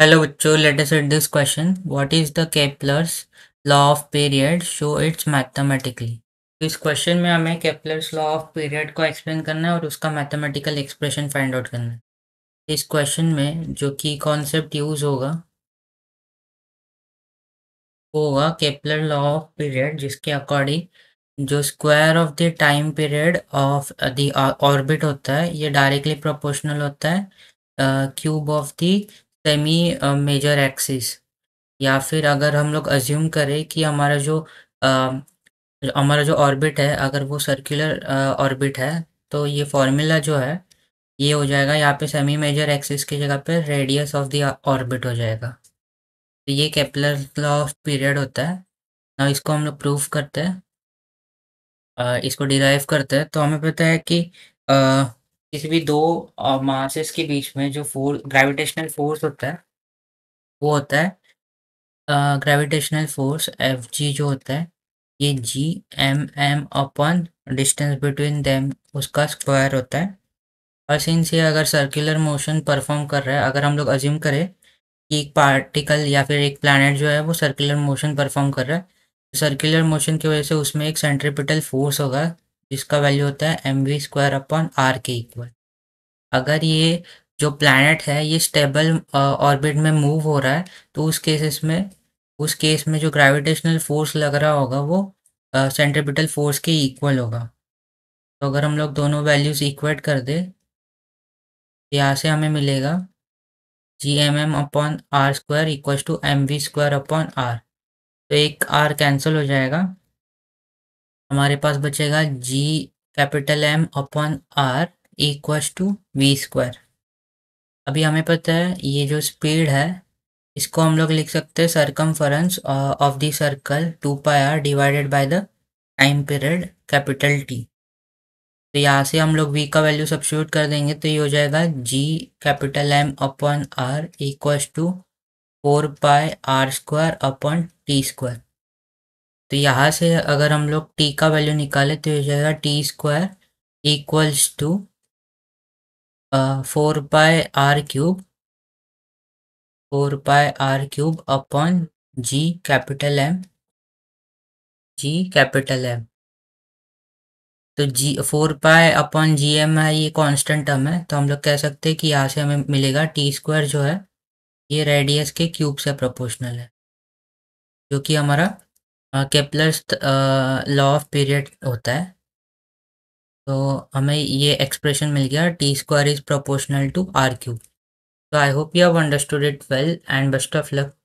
hello Bichu, let us this question what is the Kepler's law of period show it's mathematically तो इस question में हमें Kepler's law of period को explain करना है और उसका मैथमेटिकल एक्सप्रेशन फाइंड आउट करना है इस क्वेश्चन में जो की कॉन्सेप्ट यूज होगा वो होगा केपलर लॉ ऑफ पीरियड जिसके अकॉर्डिंग जो square of the time period of the orbit होता है ये डायरेक्टली प्रोपोर्शनल होता है cube of the semi major axis या फिर अगर हम लोग अज्यूम करें कि हमारा जो um, हमारा जो ऑर्बिट है अगर वो सर्कुलर ऑर्बिट uh, है तो ये फॉर्मूला जो है ये हो जाएगा यहाँ पे सेमी मेजर एक्सिस की जगह पे रेडियस ऑफ द ऑर्बिट हो जाएगा तो ये केपलर लॉ ऑफ पीरियड होता है ना इसको हम लोग प्रूफ करते हैं uh, इसको डिराइव करते हैं तो हमें पता है कि आ, uh, किसी भी दो मासेस के बीच में जो फोर्स ग्रेविटेशनल फोर्स होता है वो होता है ग्रेविटेशनल फोर्स एफ जी जो होता है ये G M M upon distance between them उसका स्क्वायर होता है और सिंस ये अगर सर्कुलर मोशन परफॉर्म कर रहा है अगर हम लोग अज्यूम करें कि एक पार्टिकल या फिर एक प्लानट जो है वो सर्कुलर मोशन परफॉर्म कर रहा है सर्कुलर तो मोशन की वजह से उसमें एक सेंट्रिपिटल फोर्स होगा जिसका वैल्यू होता है M V square upon R के इक्वल अगर ये जो प्लानट है ये स्टेबल ऑर्बिट में मूव हो रहा है तो उस केसेस में उस केस में जो ग्रेविटेशनल फोर्स लग रहा होगा वो सेंट्रीपिटल फोर्स के इक्वल होगा तो अगर हम लोग दोनों वैल्यूज़ इक्वेट कर दे तो यहाँ से हमें मिलेगा G M M upon R square equal to M V square upon R तो एक आर कैंसिल हो जाएगा हमारे पास बचेगा G capital M upon R equal to V square अभी हमें पता है ये जो स्पीड है इसको हम लोग लिख सकते हैं circumference of the circle two pi R divided by the time period capital T तो यहाँ से हम लोग v का वैल्यू सब्सिट्यूट कर देंगे तो ये हो जाएगा g capital M upon R equal to four pi R square upon T square तो यहाँ से अगर हम लोग टी का वैल्यू निकाले तो हो जाएगा T square equals to four by R cube four by R cube upon G capital M G capital M तो G four pi upon G M है ये कांस्टेंट टर्म है तो हम लोग कह सकते हैं कि यहाँ से हमें मिलेगा टी स्क्वायर जो है ये रेडियस के क्यूब से प्रोपोर्शनल है जो कि हमारा केपलर्स लॉ ऑफ पीरियड होता है तो हमें ये एक्सप्रेशन मिल गया T square is proportional to R cube तो I hope you have understood it well and best of luck